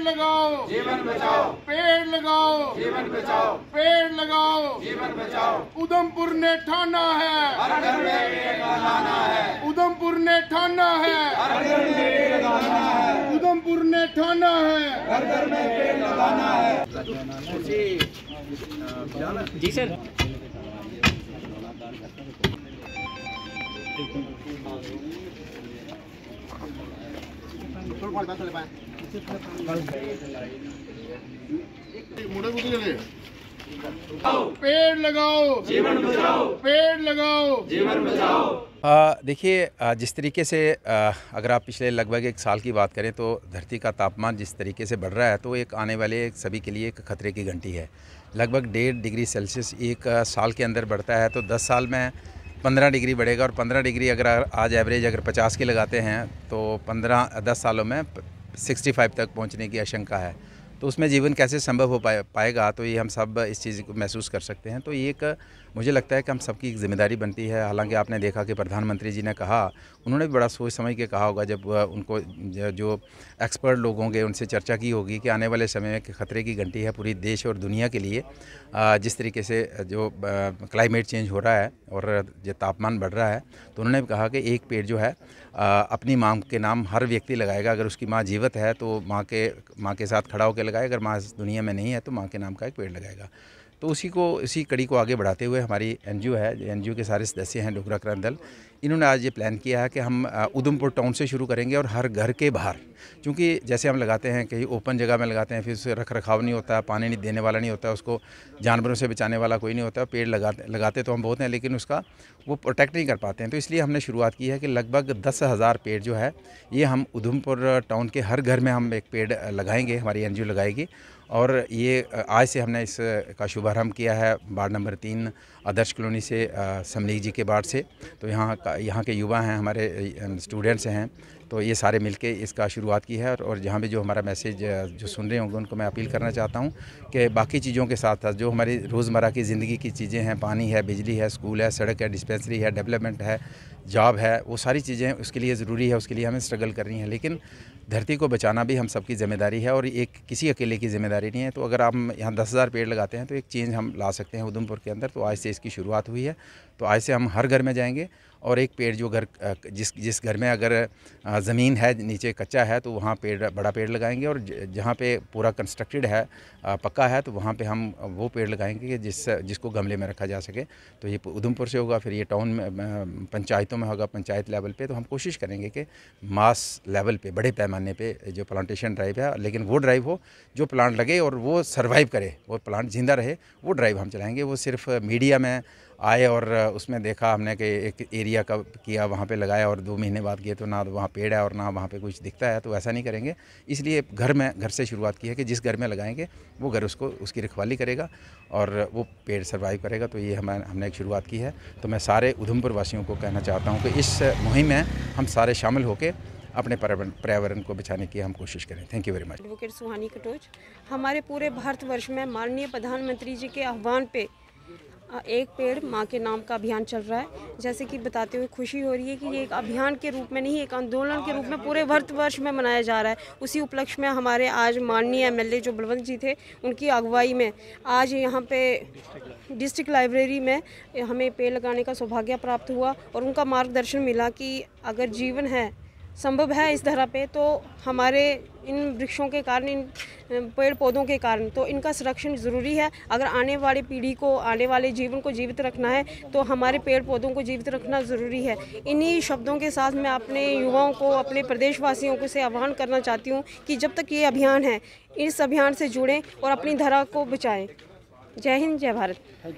पेड़ लगाओ जीवन बचाओ पेड़ लगाओ जीवन बचाओ पेड़ लगाओ जीवन बचाओ उधमपुर ने ठाना है हर घर में लगाना है उधमपुर ने ठाना है हर घर में लगाना है उधमपुर ने ठाना है हर घर में पेड़ लगाना है जी सर पेड़ लगाओ जीवन बचाओ पेड़ लगाओ जीवन बचाओ देखिए जिस तरीके से आ, अगर आप पिछले लगभग एक साल की बात करें तो धरती का तापमान जिस तरीके से बढ़ रहा है तो एक आने वाले एक सभी के लिए एक खतरे की घंटी है लगभग डेढ़ डिग्री सेल्सियस एक साल के अंदर बढ़ता है तो दस साल में पंद्रह डिग्री बढ़ेगा और पंद्रह डिग्री अगर आज एवरेज अगर पचास की लगाते हैं तो पंद्रह दस सालों में सिक्सटी फाइव तक पहुंचने की आशंका है तो उसमें जीवन कैसे संभव हो पाए पाएगा तो ये हम सब इस चीज़ को महसूस कर सकते हैं तो ये एक मुझे लगता है कि हम सबकी जिम्मेदारी बनती है हालांकि आपने देखा कि प्रधानमंत्री जी ने कहा उन्होंने भी बड़ा सोच समझ के कहा होगा जब उनको जो एक्सपर्ट लोग होंगे उनसे चर्चा की होगी कि आने वाले समय में खतरे की घंटी है पूरी देश और दुनिया के लिए जिस तरीके से जो क्लाइमेट चेंज हो रहा है और जो तापमान बढ़ रहा है तो उन्होंने कहा कि एक पेड़ जो है आ, अपनी माँ के नाम हर व्यक्ति लगाएगा अगर उसकी माँ जीवित है तो माँ के माँ के साथ खड़ा होकर लगाए अगर माँ दुनिया में नहीं है तो माँ के नाम का एक पेड़ लगाएगा तो उसी को इसी कड़ी को आगे बढ़ाते हुए हमारी एन है एन के सारे सदस्य हैं डोगरा क्रांत दल इन्होंने आज ये प्लान किया है कि हम उधमपुर टाउन से शुरू करेंगे और हर घर के बाहर क्योंकि जैसे हम लगाते हैं कहीं ओपन जगह में लगाते हैं फिर उसे रख रखाव नहीं होता पानी नहीं देने वाला नहीं होता उसको जानवरों से बचाने वाला कोई नहीं होता पेड़ लगाते लगाते तो हम बहुत हैं लेकिन उसका वो प्रोटेक्ट नहीं कर पाते हैं तो इसलिए हमने शुरुआत की है कि लगभग दस हज़ार पेड़ जो है ये हम उधमपुर टाउन के हर घर में हम एक पेड़ लगाएँगे हमारी एन लगाएगी और ये आज से हमने इस का शुभारम्भ किया है वार्ड नंबर तीन आदर्श कॉलोनी से समलीक जी के वार्ड से तो यहाँ यहाँ के युवा हैं हमारे स्टूडेंट्स हैं तो ये सारे मिलके इसका शुरुआत की है और जहाँ भी जो हमारा मैसेज जो सुन रहे होंगे उनको मैं अपील करना चाहता हूँ कि बाकी चीज़ों के साथ साथ जो हमारी रोज़मर्रा की ज़िंदगी की चीज़ें हैं पानी है बिजली है स्कूल है सड़क है डिस्पेंसरी है डेवलपमेंट है जॉब है वो सारी चीज़ें उसके लिए ज़रूरी है उसके लिए हमें स्ट्रगल करनी है लेकिन धरती को बचाना भी हम सबकी जिम्मेदारी है और एक किसी अकेले की जिम्मेदारी नहीं है तो अगर आप यहाँ दस हज़ार पेड़ लगाते हैं तो एक चेंज हम ला सकते हैं उधमपुर के अंदर तो आज से इसकी शुरुआत हुई है तो आज से हम हर घर में जाएंगे और एक पेड़ जो घर जिस जिस घर में अगर ज़मीन है नीचे कच्चा है तो वहाँ पेड़ बड़ा पेड़ लगाएंगे और जहाँ पे पूरा कंस्ट्रक्टेड है पक्का है तो वहाँ पे हम वो पेड़ लगाएंगे कि जिस जिसको गमले में रखा जा सके तो ये उधमपुर से होगा फिर ये टाउन में पंचायतों में होगा पंचायत लेवल पर तो हम कोशिश करेंगे कि मास लेवल पर बड़े पैमाने पर जो प्लांटेशन ड्राइव है लेकिन वो ड्राइव हो जो प्लांट लगे और वो सर्वाइव करे वो प्लांट जिंदा रहे वो ड्राइव हम चलाएँगे वो सिर्फ मीडिया में आए और उसमें देखा हमने कि एक एरिया का किया वहाँ पे लगाया और दो महीने बाद गए तो ना वहाँ पेड़ है और ना वहाँ पे कुछ दिखता है तो ऐसा नहीं करेंगे इसलिए घर में घर से शुरुआत की है कि जिस घर में लगाएंगे वो घर उसको उसकी रखवाली करेगा और वो पेड़ सर्वाइव करेगा तो ये हम हमने एक शुरुआत की है तो मैं सारे उधमपुर वासियों को कहना चाहता हूँ कि इस मुहिम में हम सारे शामिल होकर अपने पर्यावरण को बचाने की हम कोशिश करें thank you very much advocate Suhani Katoch हमारे पूरे भारतवर्ष में माननीय प्रधानमंत्री जी के आह्वान पे एक पेड़ माँ के नाम का अभियान चल रहा है जैसे कि बताते हुए खुशी हो रही है कि ये एक अभियान के रूप में नहीं एक आंदोलन के रूप में पूरे वर्ष में मनाया जा रहा है उसी उपलक्ष्य में हमारे आज माननीय एम जो बलवंत जी थे उनकी अगुवाई में आज यहाँ पे डिस्ट्रिक्ट लाइब्रेरी में हमें पेड़ लगाने का सौभाग्य प्राप्त हुआ और उनका मार्गदर्शन मिला कि अगर जीवन है संभव है इस धरा पे तो हमारे इन वृक्षों के कारण इन पेड़ पौधों के कारण तो इनका संरक्षण ज़रूरी है अगर आने वाली पीढ़ी को आने वाले जीवन को जीवित रखना है तो हमारे पेड़ पौधों को जीवित रखना ज़रूरी है इन्हीं शब्दों के साथ मैं अपने युवाओं को अपने प्रदेशवासियों को से आह्वान करना चाहती हूँ कि जब तक ये अभियान है इस अभियान से जुड़ें और अपनी धरा को बचाएँ जय हिंद जय भारत